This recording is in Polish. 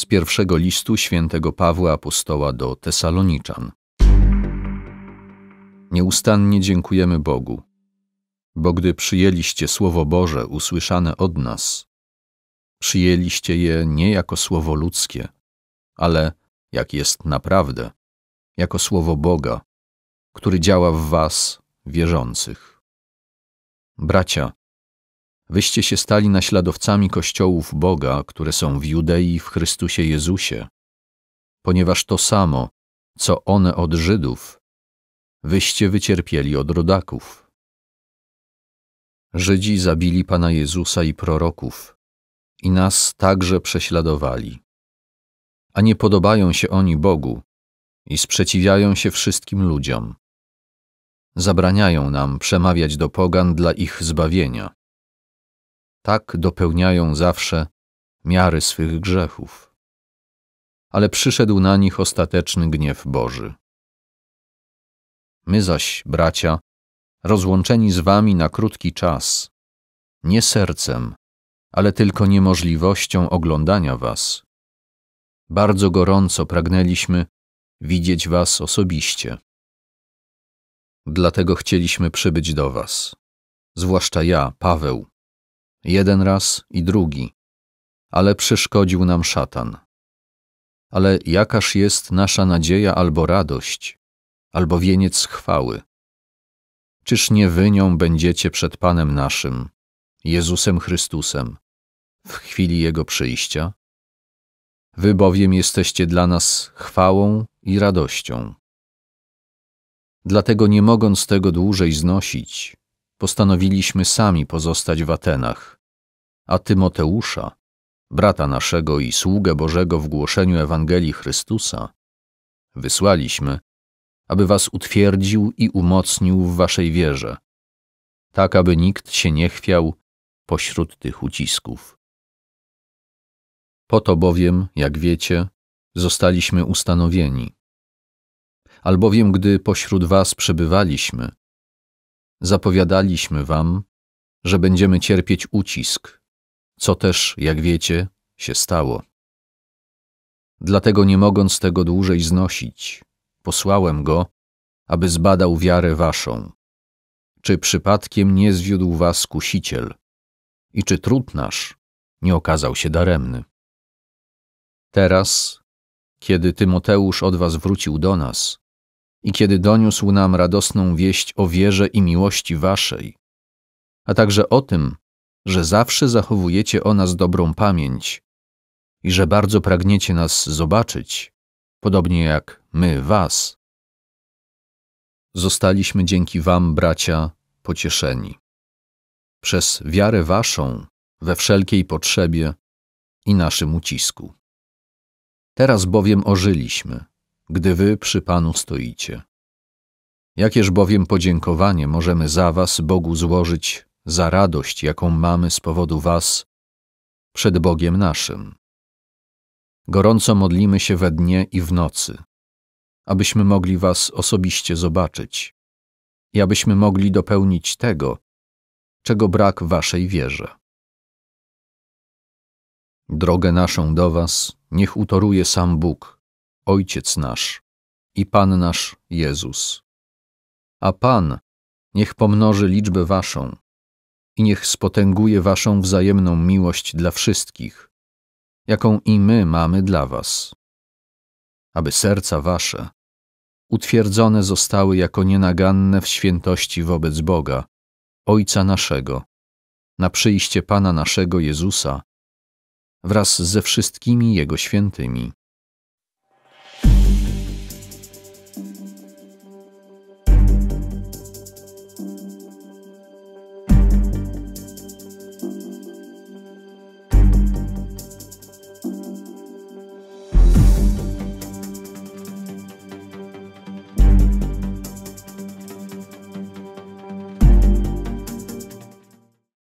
z pierwszego listu świętego Pawła Apostoła do Tesaloniczan. Nieustannie dziękujemy Bogu, bo gdy przyjęliście Słowo Boże usłyszane od nas, przyjęliście je nie jako Słowo ludzkie, ale, jak jest naprawdę, jako Słowo Boga, który działa w was, wierzących. Bracia, Wyście się stali naśladowcami kościołów Boga, które są w Judei w Chrystusie Jezusie, ponieważ to samo, co one od Żydów, wyście wycierpieli od rodaków. Żydzi zabili Pana Jezusa i proroków, i nas także prześladowali. A nie podobają się oni Bogu i sprzeciwiają się wszystkim ludziom. Zabraniają nam przemawiać do pogan dla ich zbawienia tak dopełniają zawsze miary swych grzechów. Ale przyszedł na nich ostateczny gniew Boży. My zaś, bracia, rozłączeni z wami na krótki czas, nie sercem, ale tylko niemożliwością oglądania was. Bardzo gorąco pragnęliśmy widzieć was osobiście. Dlatego chcieliśmy przybyć do was. Zwłaszcza ja, Paweł, jeden raz i drugi, ale przeszkodził nam szatan. Ale jakaż jest nasza nadzieja albo radość, albo wieniec chwały? Czyż nie wy nią będziecie przed Panem naszym, Jezusem Chrystusem, w chwili Jego przyjścia? Wy bowiem jesteście dla nas chwałą i radością. Dlatego nie mogąc tego dłużej znosić, postanowiliśmy sami pozostać w Atenach, a Tymoteusza, brata naszego i sługę Bożego w głoszeniu Ewangelii Chrystusa, wysłaliśmy, aby was utwierdził i umocnił w waszej wierze, tak aby nikt się nie chwiał pośród tych ucisków. Po to bowiem, jak wiecie, zostaliśmy ustanowieni. Albowiem, gdy pośród was przebywaliśmy, zapowiadaliśmy wam, że będziemy cierpieć ucisk, co też, jak wiecie, się stało. Dlatego nie mogąc tego dłużej znosić, posłałem go, aby zbadał wiarę waszą. Czy przypadkiem nie zwiódł was kusiciel i czy trud nasz nie okazał się daremny. Teraz, kiedy Tymoteusz od was wrócił do nas, i kiedy doniósł nam radosną wieść o wierze i miłości Waszej, a także o tym, że zawsze zachowujecie o nas dobrą pamięć i że bardzo pragniecie nas zobaczyć, podobnie jak my Was. Zostaliśmy dzięki Wam, bracia, pocieszeni. Przez wiarę Waszą we wszelkiej potrzebie i naszym ucisku. Teraz bowiem ożyliśmy gdy wy przy Panu stoicie. Jakież bowiem podziękowanie możemy za was Bogu złożyć za radość, jaką mamy z powodu was przed Bogiem naszym. Gorąco modlimy się we dnie i w nocy, abyśmy mogli was osobiście zobaczyć i abyśmy mogli dopełnić tego, czego brak waszej wierze. Drogę naszą do was niech utoruje sam Bóg, Ojciec nasz i Pan nasz Jezus. A Pan niech pomnoży liczbę waszą i niech spotęguje waszą wzajemną miłość dla wszystkich, jaką i my mamy dla was, aby serca wasze utwierdzone zostały jako nienaganne w świętości wobec Boga, Ojca naszego, na przyjście Pana naszego Jezusa, wraz ze wszystkimi Jego świętymi.